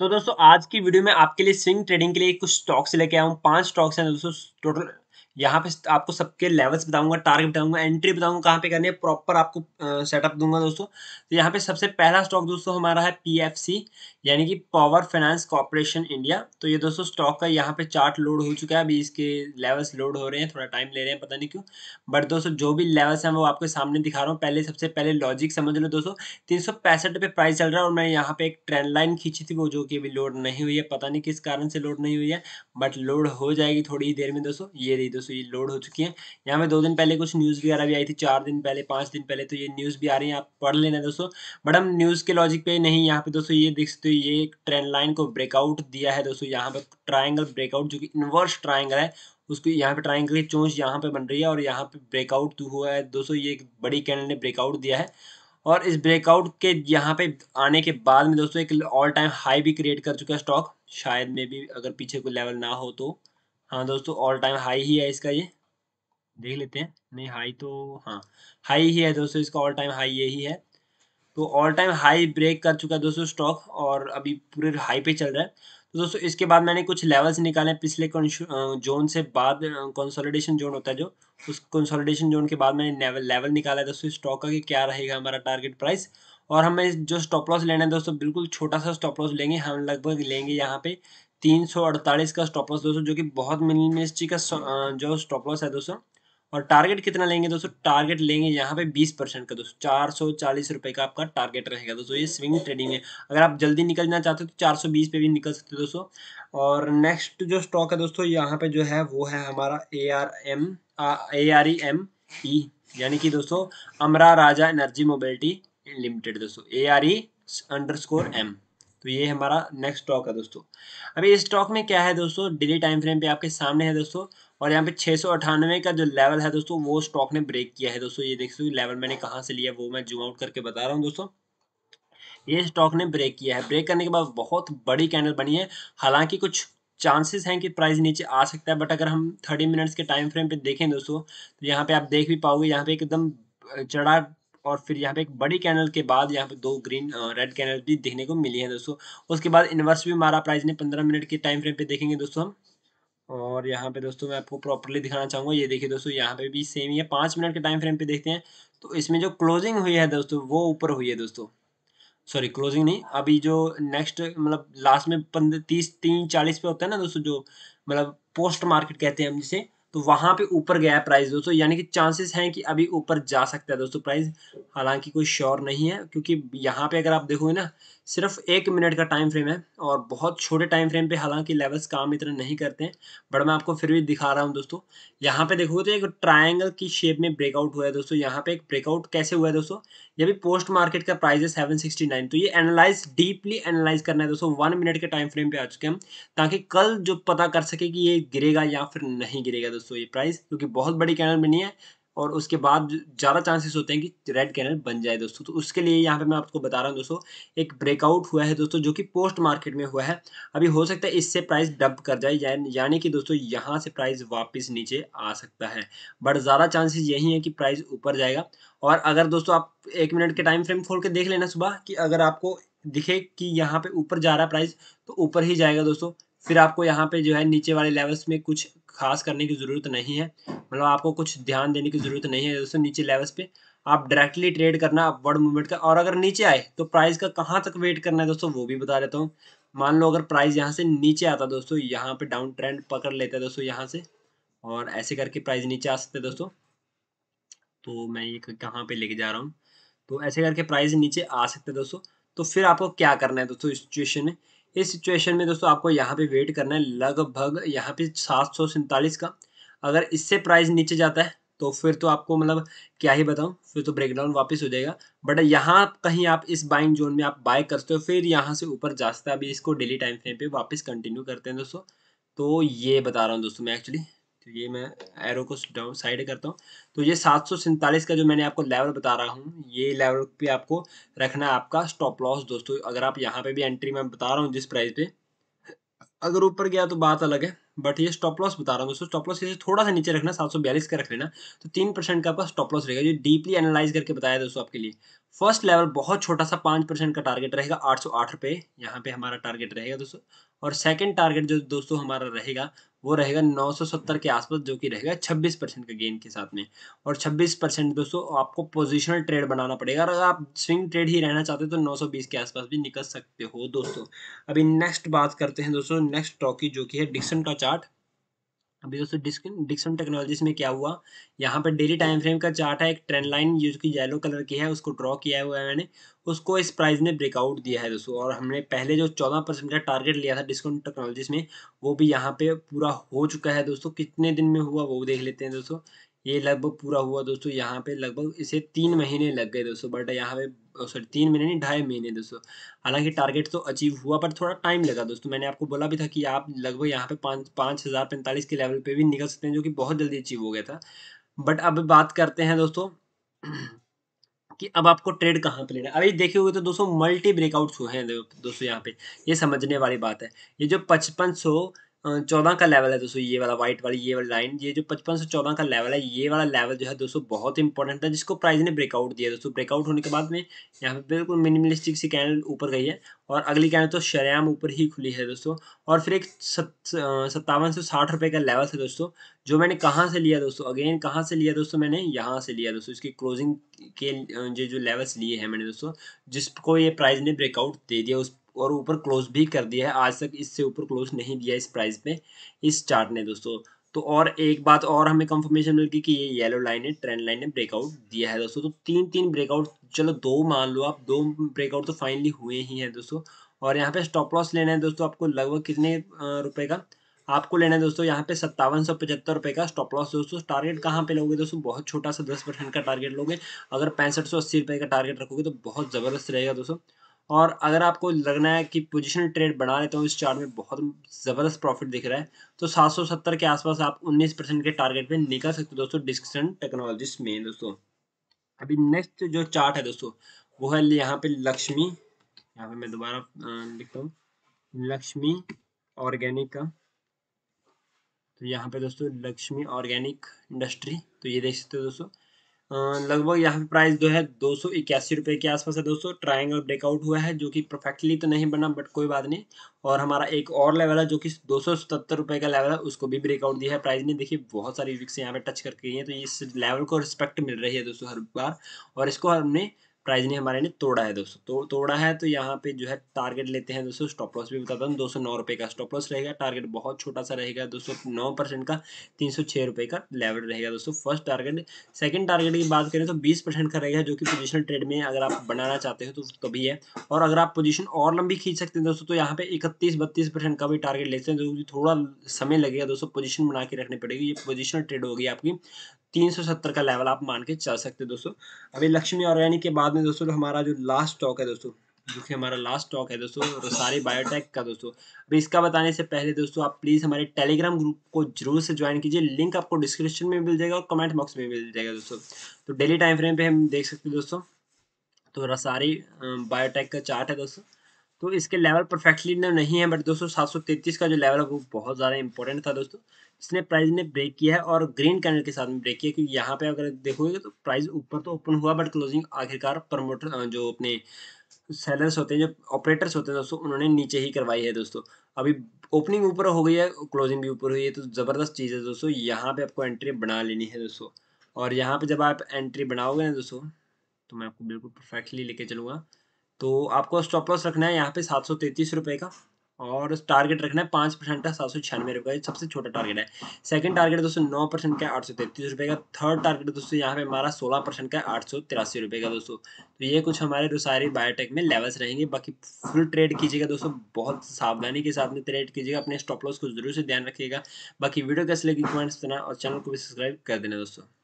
तो दोस्तों आज की वीडियो में आपके लिए स्विंग ट्रेडिंग के लिए कुछ स्टॉक्स लेके आया हूँ पांच स्टॉक्स हैं दोस्तों टोटल यहाँ पे आपको सबके लेवल्स बताऊंगा टारगेट बताऊंगा एंट्री बताऊंगा कहाँ पे करनी है प्रॉपर आपको सेटअप दूंगा दोस्तों तो यहाँ पे सबसे पहला स्टॉक दोस्तों हमारा है पीएफसी यानी कि पावर फाइनेंस कॉरपोरेशन इंडिया तो ये दोस्तों स्टॉक का यहाँ पे चार्ट लोड हो चुका है अभी इसके लेवल्स लोड हो रहे हैं थोड़ा टाइम ले रहे हैं पता नहीं क्यों बट दोस्तों जो भी लेवल्स हैं वो आपके सामने दिखा रहा हूँ पहले सबसे पहले लॉजिक समझ लो दोस्तों तीन सौ पैंसठ पे प्राइस चल रहा है और मैं यहाँ पे एक ट्रेंड लाइन खींची थी वो जो कि अभी लोड नहीं हुई है पता नहीं किस कारण से लोड नहीं हुई है बट लोड हो जाएगी थोड़ी ही देर में दोस्तों ये रही दोस्तों जो सो ये लोड हो चुकी हैं यहाँ पे दो दिन पहले कुछ न्यूज़ वगैरह भी आई थी चार दिन पहले पाँच दिन पहले तो ये न्यूज़ भी आ रही है आप पढ़ लेना दोस्तों बट हम न्यूज़ के लॉजिक पे नहीं यहाँ पे दोस्तों ये देख सकते हो ये एक ट्रेंड लाइन को ब्रेकआउट दिया है दोस्तों यहाँ पर ट्राइंगल ब्रेकआउट जो कि इन्वर्स ट्राइंगल है उसको यहाँ पे ट्राइंगल की चोंच यहाँ पे बन रही है और यहाँ पे ब्रेकआउट तो हुआ है दोस्तों ये एक बड़ी कैंडल ने ब्रेकआउट दिया है और इस ब्रेकआउट के यहाँ पे आने के बाद में दोस्तों एक ऑल टाइम हाई भी क्रिएट कर चुका है स्टॉक शायद में भी अगर पीछे कोई लेवल ना हो तो हाँ दोस्तों ऑल टाइम हाई ही है इसका ये देख लेते हैं नहीं हाई तो हाँ हाई ही है दोस्तों इसका ऑल टाइम हाई यही है तो ऑल टाइम हाई ब्रेक कर चुका है दोस्तों स्टॉक और अभी पूरे हाई पे चल रहा है तो दोस्तों इसके बाद मैंने कुछ लेवल्स निकाले पिछले जोन से बाद कंसोलिडेशन जोन होता है जो उस कंसोलिडेशन जोन के बाद मैंने लेवल निकाला है दोस्तों स्टॉक का कि क्या रहेगा हमारा टारगेट प्राइस और हमें जो स्टॉप लॉस लेना है दोस्तों बिल्कुल छोटा सा स्टॉप लॉस लेंगे हम लगभग लेंगे यहाँ पे तीन सौ अड़तालीस का स्टॉप लॉस दोस्तों जो कि बहुत मिनिमिस्ट्री का जो स्टॉप लॉस है दोस्तों और टारगेट कितना लेंगे दोस्तों टारगेट लेंगे यहाँ पे 20 परसेंट का दोस्तों चार सौ चालीस रुपए का आपका टारगेट रहेगा दोस्तों ये स्विंग ट्रेडिंग है अगर आप जल्दी निकलना चाहते हो तो चार सौ बीस पे भी निकल सकते हो दोस्तों और नेक्स्ट जो स्टॉक है दोस्तों यहाँ पे जो है वो है हमारा A R M A R E M E यानी कि दोस्तों Amara Raja energy mobility limited दोस्तों A R E underscore M तो ये हमारा नेक्स्ट स्टॉक है दोस्तों अभी इस स्टॉक में क्या है दोस्तों डेली टाइम फ्रेम पे आपके सामने है दोस्तों और यहाँ पे छः का जो लेवल है दोस्तों वो स्टॉक ने ब्रेक किया है दोस्तों ये देख सकते हो लेवल मैंने कहाँ से लिया वो मैं जूम आउट करके बता रहा हूँ दोस्तों ये स्टॉक ने ब्रेक किया है ब्रेक करने के बाद बहुत बड़ी कैंडल बनी है हालांकि कुछ चांसेस हैं कि प्राइस नीचे आ सकता है बट अगर हम 30 मिनट्स के टाइम फ्रेम पे देखें दोस्तों तो यहाँ पे आप देख भी पाओगे यहाँ पे एकदम चढ़ा और फिर यहाँ पे एक बड़ी कैनल के बाद यहाँ पे दो ग्रीन रेड कैनल भी देखने को मिली है दोस्तों उसके बाद इन्वर्स भी मारा प्राइस ने पंद्रह मिनट के टाइम फ्रेम पे देखेंगे दोस्तों हम और यहाँ पे दोस्तों मैं आपको प्रॉपरली दिखाना चाहूँगा ये देखिए दोस्तों यहाँ पे भी सेम ही है पाँच मिनट के टाइम फ्रेम पे देखते हैं तो इसमें जो क्लोजिंग हुई है दोस्तों वो ऊपर हुई है दोस्तों सॉरी क्लोजिंग नहीं अभी जो नेक्स्ट मतलब लास्ट में पंद्रह तीस तीन चालीस पे होता है ना दोस्तों जो मतलब पोस्ट मार्केट कहते हैं हम जिसे तो वहां पे ऊपर गया है प्राइस दोस्तों यानी कि चांसेस हैं कि अभी ऊपर जा सकता है दोस्तों प्राइस हालांकि कोई श्योर नहीं है क्योंकि यहाँ पे अगर आप देखोगे ना सिर्फ एक मिनट का टाइम फ्रेम है और बहुत छोटे टाइम फ्रेम पे हालांकि लेवल्स काम इतना नहीं करते हैं बट मैं आपको फिर भी दिखा रहा हूँ दोस्तों यहाँ पे देखोगे तो एक ट्रायंगल की शेप में ब्रेकआउट हुआ है दोस्तों यहाँ पे एक ब्रेकआउट कैसे हुआ है दोस्तों ये भी पोस्ट मार्केट का प्राइस है सेवन सिक्सटी नाइन तो ये एनालाइज डीपली एनालाइज करना है दोस्तों वन मिनट के टाइम फ्रेम पे आ चुके हैं हम ताकि कल जो पता कर सके कि ये गिरेगा या फिर नहीं गिरेगा दोस्तों ये प्राइस क्योंकि बहुत बड़ी कैनल बनी है और उसके बाद ज़्यादा चांसेस होते हैं कि रेड कैनल बन जाए दोस्तों तो उसके लिए यहाँ पे मैं आपको बता रहा हूँ दोस्तों एक ब्रेकआउट हुआ है दोस्तों जो कि पोस्ट मार्केट में हुआ है अभी हो सकता है इससे प्राइस डब कर जाए यानी कि दोस्तों यहाँ से प्राइस वापस नीचे आ सकता है बट ज़्यादा चांसेस यही है कि प्राइस ऊपर जाएगा और अगर दोस्तों आप एक मिनट के टाइम फ्रेम खोल के देख लेना सुबह कि अगर आपको दिखे कि यहाँ पे ऊपर जा रहा है प्राइस तो ऊपर ही जाएगा दोस्तों फिर आपको यहाँ पे जो है नीचे वाले लेवल्स में कुछ खास करने की ज़रूरत नहीं है मतलब आपको कुछ ध्यान देने की ज़रूरत नहीं है दोस्तों नीचे लेवल्स पे आप डायरेक्टली ट्रेड करना वर्ड मूवमेंट का और अगर नीचे आए तो प्राइस का कहाँ तक वेट करना है दोस्तों वो भी बता देता हूँ मान लो अगर प्राइस यहाँ से नीचे आता दोस्तों यहाँ पे डाउन ट्रेंड पकड़ लेता है दोस्तों यहाँ से और ऐसे करके प्राइस नीचे आ सकते हैं दोस्तों तो मैं ये कहाँ पे लेके जा रहा हूँ तो ऐसे करके प्राइस नीचे आ सकते हैं दोस्तों तो फिर आपको क्या करना है दोस्तों इस सिचुएशन में इस सिचुएशन में दोस्तों आपको यहाँ पे वेट करना है लगभग यहाँ पे सात सौ सैंतालीस का अगर इससे प्राइस नीचे जाता है तो फिर तो आपको मतलब क्या ही बताऊँ फिर तो ब्रेकडाउन वापस हो जाएगा बट यहाँ कहीं आप इस बाइंग जोन में आप बाय करते हो फिर यहाँ से ऊपर जाता है अभी इसको डेली टाइम फ्रेम पे वापस कंटिन्यू करते हैं दोस्तों तो ये बता रहा हूँ दोस्तों मैं एक्चुअली ये मैं एरो को डाउन साइड करता हूँ तो ये सात का जो मैंने आपको लेवल बता रहा हूँ ये लेवल पे आपको रखना है आपका स्टॉप लॉस दोस्तों अगर आप यहाँ पे भी एंट्री मैं बता रहा हूँ जिस प्राइस पे अगर ऊपर गया तो बात अलग है बट ये स्टॉप लॉस बता रहा हूँ दोस्तों स्टॉप लॉस थोड़ा सा नीचे रखना सात सौ बयालीस का रख लेना तो तीन परसेंट का आपका स्टॉप लॉस रहेगा जो डीपली एनालाइज करके बताया दोस्तों आपके लिए फर्स्ट लेवल बहुत छोटा सा पाँच परसेंट का टारगेट रहेगा आठ सौ आठ रुपये यहाँ पे हमारा टारगेट रहेगा दोस्तों और सेकंड टारगेट जो दोस्तों हमारा रहेगा वो रहेगा 970 के आसपास जो कि रहेगा 26 परसेंट के गेन के साथ में और 26 परसेंट दोस्तों आपको पोजिशनल ट्रेड बनाना पड़ेगा और अगर आप स्विंग ट्रेड ही रहना चाहते हो तो 920 के आसपास भी निकल सकते हो दोस्तों अभी नेक्स्ट बात करते हैं दोस्तों नेक्स्ट टॉकी जो कि है डिक्सन का चार्ट अभी दोस्तों डिक्सन टेक्नोलॉजीज में क्या हुआ यहाँ पर डेली टाइम फ्रेम का चार्ट है एक ट्रेंड लाइन जो कि येलो कलर की है उसको ड्रॉ किया हुआ है मैंने उसको इस प्राइस ने ब्रेकआउट दिया है दोस्तों और हमने पहले जो चौदह परसेंट का टारगेट लिया था डिस्काउंट टेक्नोलॉजीज में वो भी यहाँ पे पूरा हो चुका है दोस्तों कितने दिन में हुआ वो देख लेते हैं दोस्तों ये लगभग पूरा हुआ दोस्तों यहाँ पे लगभग इसे तीन महीने लग गए दोस्तों बट यहाँ पे सॉरी तीन महीने नहीं ढाई महीने दोस्तों हालांकि टारगेट तो अचीव हुआ पर थोड़ा टाइम लगा दोस्तों मैंने आपको बोला भी था कि आप लगभग यहाँ पे पाँच पाँच हज़ार पैंतालीस के लेवल पे भी निकल सकते हैं जो कि बहुत जल्दी अचीव हो गया था बट अब बात करते हैं दोस्तों कि अब आपको ट्रेड कहाँ पे लेना है अभी देखे हुए तो दोस्तों मल्टी ब्रेकआउट्स हुए हैं दोस्तों यहाँ पे ये समझने वाली बात है ये जो पचपन सौ चौदह का लेवल है दोस्तों ये वाला व्हाइट वाली ये वाली लाइन ये जो पचपन सौ चौदह का लेवल है ये वाला लेवल जो है दोस्तों बहुत इंपॉर्टेंट है जिसको प्राइस ने ब्रेकआउट दिया दोस्तों ब्रेकआउट होने के बाद में यहाँ पे बिल्कुल मिनिमलिस्टिक सी कैनल ऊपर गई है और अगली कैनल तो शरेआम ऊपर ही खुली है दोस्तों और फिर एक सत्तावन सौ साठ रुपये का लेवल है दोस्तों जो मैंने कहाँ से लिया दोस्तों अगेन कहाँ से लिया दोस्तों मैंने यहाँ से लिया दोस्तों इसकी क्लोजिंग के जो जो लेवल्स लिए हैं मैंने दोस्तों जिसको ये प्राइस ने ब्रेकआउट दे दिया उस और ऊपर क्लोज भी कर दिया है आज तक इससे ऊपर क्लोज नहीं दिया इस प्राइस पे इस चार्ट ने दोस्तों तो और एक बात और हमें कंफर्मेशन मिल गई कि ये येलो लाइन है ट्रेंड लाइन ने ब्रेकआउट दिया है दोस्तों तो तीन तीन ब्रेकआउट चलो दो मान लो आप दो ब्रेकआउट तो फाइनली हुए ही हैं दोस्तों और यहाँ पे स्टॉप लॉस लेना है दोस्तों आपको लगभग कितने रुपए का आपको लेना है दोस्तों यहाँ पे सत्तावन सौ पचहत्तर रुपये का स्टॉप लॉस दोस्तों टारगेट कहाँ पे लोगे दोस्तों बहुत छोटा सा दस परसेंट का टारगेट लोगे अगर पैंसठ सौ अस्सी रुपये का टारगेट रखोगे तो बहुत ज़बरदस्त रहेगा दोस्तों और अगर आपको लगना है कि पोजीशन ट्रेड बना लेते हो इस चार्ट में बहुत ज़बरदस्त प्रॉफिट दिख रहा है तो 770 के आसपास आप 19 परसेंट के टारगेट पे निकल सकते हो दोस्तों डिस्कशन टेक्नोलॉजीज में दोस्तों अभी नेक्स्ट जो चार्ट है दोस्तों वो है यहाँ पे लक्ष्मी यहाँ पे मैं दोबारा लिखता हूँ लक्ष्मी ऑर्गेनिक का तो यहाँ पे दोस्तों लक्ष्मी ऑर्गेनिक इंडस्ट्री तो ये देख सकते हो दोस्तों लगभग यहाँ पे प्राइस जो है दो सौ इक्यासी रुपये के आसपास है दोस्तों ट्रायंगल ब्रेकआउट हुआ है जो कि परफेक्टली तो नहीं बना बट कोई बात नहीं और हमारा एक और लेवल है जो कि दो सौ सतहत्तर रुपये का लेवल है उसको भी ब्रेकआउट दिया है प्राइस ने देखिए बहुत सारी विक्स यहाँ पे टच करके गई हैं तो इस लेवल को रिस्पेक्ट मिल रही है दोस्तों हर बार और इसको हमने प्राइस ने हमारे ने तोड़ा है दोस्तों तो तोड़ा है तो यहाँ पे जो है टारगेट लेते हैं दोस्तों स्टॉप लॉस भी बताता हूँ दो सौ नौ रुपये का स्टॉप लॉस रहेगा टारगेट बहुत छोटा सा रहेगा दोस्तों नौ परसेंट का तीन सौ छः रुपये का लेवल रहेगा दोस्तों फर्स्ट टारगेट सेकंड टारगेट की बात करें तो बीस परसेंट का रहेगा जो कि पोजिशनल ट्रेड में अगर आप बनाना चाहते हो तो तभी है और अगर आप पोजिशन और लंबी खींच सकते हैं दोस्तों तो यहाँ पे इकतीस बत्तीस परसेंट का भी टारगेट लेते हैं जो थोड़ा समय लगेगा दोस्तों पोजिशन बना के रखनी पड़ेगी ये पोजिशनल ट्रेड होगी आपकी 370 का लेवल आप मान के चल सकते हैं दोस्तों अभी लक्ष्मी ऑर्गेनिक के बाद में दोस्तों हमारा जो लास्ट स्टॉक है दोस्तों जो कि हमारा लास्ट स्टॉक है दोस्तों रोसारी बायोटेक का दोस्तों अभी इसका बताने से पहले दोस्तों आप प्लीज़ हमारे टेलीग्राम ग्रुप को जरूर से ज्वाइन कीजिए लिंक आपको डिस्क्रिप्शन में मिल जाएगा और कमेंट बॉक्स में मिल जाएगा दोस्तों तो डेली टाइम फ्रेम पे हम देख सकते हैं दोस्तों तो रसारी बायोटेक का चार्ट है दोस्तों तो इसके लेवल परफेक्टली नहीं है बट दोस्तों सात सौ तैतीस का जो लेवल है वो बहुत ज़्यादा इंपॉर्टेंट था दोस्तों इसने प्राइस ने ब्रेक किया है और ग्रीन कैंडल के साथ में ब्रेक किया क्योंकि यहाँ पे अगर देखोगे तो प्राइस ऊपर तो ओपन हुआ बट क्लोजिंग आखिरकार प्रमोटर जो अपने सेलर्स होते हैं जो ऑपरेटर्स होते हैं दोस्तों उन्होंने नीचे ही करवाई है दोस्तों अभी ओपनिंग ऊपर हो गई है क्लोजिंग भी ऊपर हुई है तो ज़बरदस्त चीज़ है दोस्तों यहाँ पे आपको एंट्री बना लेनी है दोस्तों और यहाँ पे जब आप एंट्री बनाओगे ना दोस्तों तो मैं आपको बिल्कुल परफेक्टली लेके चलूँगा तो आपको स्टॉप लॉस रखना है यहाँ पे सात सौ तैंतीस रुपये का और टारगेट रखना है पाँच परसेंट का सात सौ छियानवे रुपये सबसे छोटा टारगेट है सेकंड टारगेट दोस्तों नौ परसेंट का आठ सौ तैंतीस रुपये का थर्ड टारगेट दोस्तों यहाँ पे हमारा सोलह परसेंट का आठ सौ तिरासी रुपये का दोस्तों तो ये कुछ हमारे रोसारी बायोटेक में लेवल्स रहेंगे बाकी फुल ट्रेड कीजिएगा दोस्तों बहुत सावधानी के साथ में ट्रेड कीजिएगा अपने स्टॉप लॉस को जरूर से ध्यान रखिएगा बाकी वीडियो कैसे लगी कमेंट्स देना और चैनल को भी सब्सक्राइब कर देना दोस्तों